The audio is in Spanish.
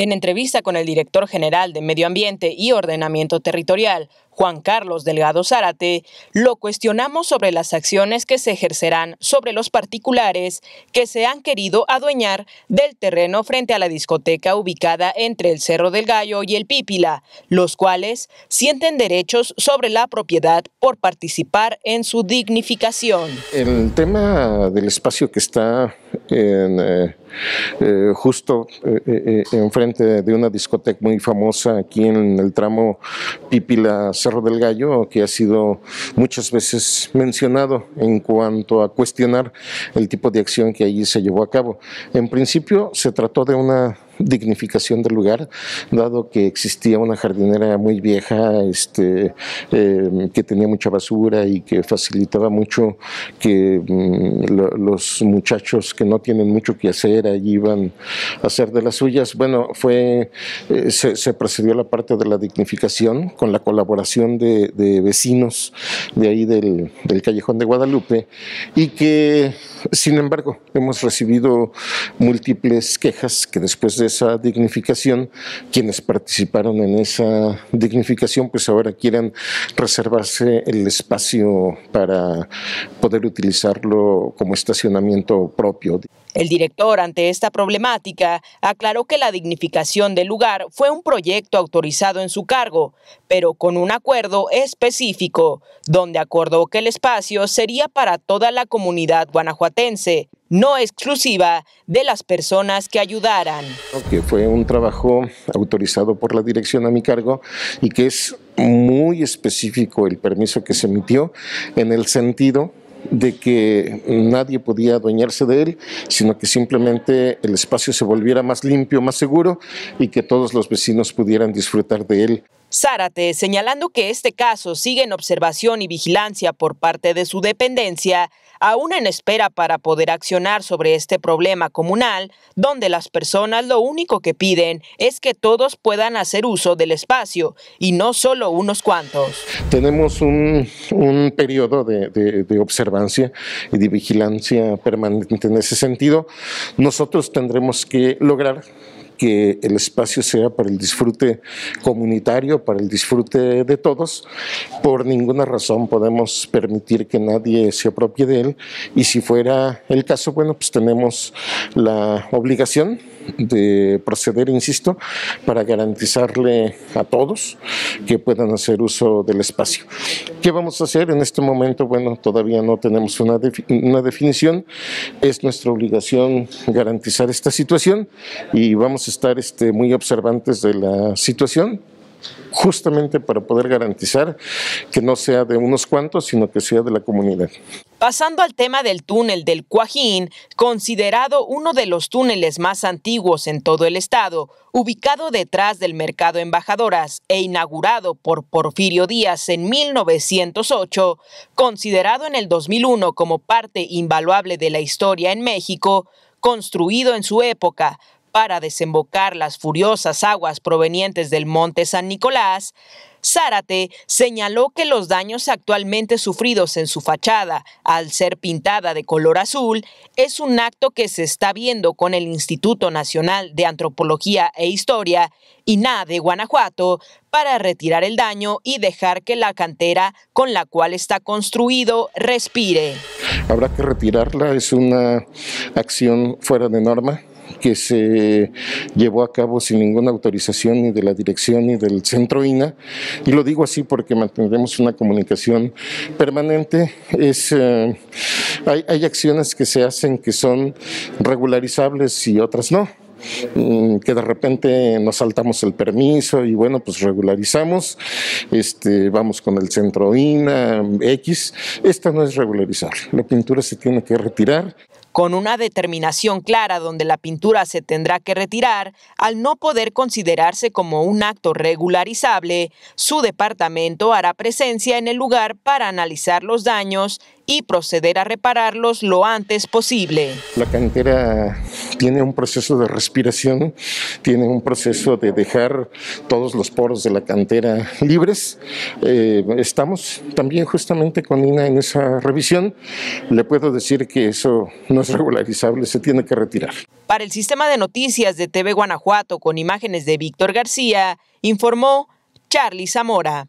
En entrevista con el director general de Medio Ambiente y Ordenamiento Territorial, Juan Carlos Delgado Zárate, lo cuestionamos sobre las acciones que se ejercerán sobre los particulares que se han querido adueñar del terreno frente a la discoteca ubicada entre el Cerro del Gallo y el Pípila, los cuales sienten derechos sobre la propiedad por participar en su dignificación. El tema del espacio que está en... Eh, eh, justo eh, eh, enfrente de una discoteca muy famosa aquí en el tramo pipila Cerro del Gallo, que ha sido muchas veces mencionado en cuanto a cuestionar el tipo de acción que allí se llevó a cabo. En principio se trató de una dignificación del lugar, dado que existía una jardinera muy vieja este, em, que tenía mucha basura y que facilitaba mucho que mm, los muchachos que no tienen mucho que hacer allí iban a hacer de las suyas. Bueno, fue, eh, se, se, procedió la parte de la dignificación con la colaboración de, vecinos de ahí del callejón de Guadalupe y que, sin embargo, hemos recibido múltiples quejas que después de esa dignificación, quienes participaron en esa dignificación, pues ahora quieren reservarse el espacio para poder utilizarlo como estacionamiento propio. El director, ante esta problemática, aclaró que la dignificación del lugar fue un proyecto autorizado en su cargo, pero con un acuerdo específico, donde acordó que el espacio sería para toda la comunidad guanajuatense no exclusiva de las personas que ayudaran. Que fue un trabajo autorizado por la dirección a mi cargo y que es muy específico el permiso que se emitió en el sentido de que nadie podía adueñarse de él, sino que simplemente el espacio se volviera más limpio, más seguro y que todos los vecinos pudieran disfrutar de él. Zárate, señalando que este caso sigue en observación y vigilancia por parte de su dependencia, aún en espera para poder accionar sobre este problema comunal, donde las personas lo único que piden es que todos puedan hacer uso del espacio y no solo unos cuantos. Tenemos un, un periodo de observancia y de vigilancia permanente en ese sentido. Nosotros tendremos que lograr que el espacio sea para el disfrute comunitario, para el disfrute de todos. Por ninguna razón podemos permitir que nadie se apropie de él y si fuera el caso, bueno, pues tenemos la obligación de proceder, insisto, para garantizarle a todos que puedan hacer uso del espacio. ¿Qué vamos a hacer en este momento? Bueno, todavía no tenemos una, una definición. Es nuestra obligación garantizar esta situación y vamos a estar este, muy observantes de la situación justamente para poder garantizar que no sea de unos cuantos, sino que sea de la comunidad. Pasando al tema del túnel del Cuajín, considerado uno de los túneles más antiguos en todo el estado, ubicado detrás del mercado Embajadoras e inaugurado por Porfirio Díaz en 1908, considerado en el 2001 como parte invaluable de la historia en México, construido en su época para desembocar las furiosas aguas provenientes del Monte San Nicolás, Zárate señaló que los daños actualmente sufridos en su fachada al ser pintada de color azul es un acto que se está viendo con el Instituto Nacional de Antropología e Historia, INA de Guanajuato, para retirar el daño y dejar que la cantera con la cual está construido respire. Habrá que retirarla, es una acción fuera de norma que se llevó a cabo sin ninguna autorización ni de la dirección ni del centro INA. Y lo digo así porque mantendremos una comunicación permanente. Eh, hay, acciones que se hacen que son regularizables y otras no mm, que de repente nos saltamos el permiso y bueno, pues regularizamos, este, vamos con el centro INA, X, esta no es regularizar, la pintura se tiene que retirar con una determinación clara donde la pintura se tendrá que retirar, al no poder considerarse como un acto regularizable, su departamento hará presencia en el lugar para analizar los daños y proceder a repararlos lo antes posible. La cantera tiene un proceso de respiración, tiene un proceso de dejar todos los poros de la cantera libres. Eh, estamos también justamente con INA en esa revisión. Le puedo decir que eso no es regularizable, se tiene que retirar. Para el sistema de noticias de TV Guanajuato, con imágenes de Víctor García, informó Charly Zamora.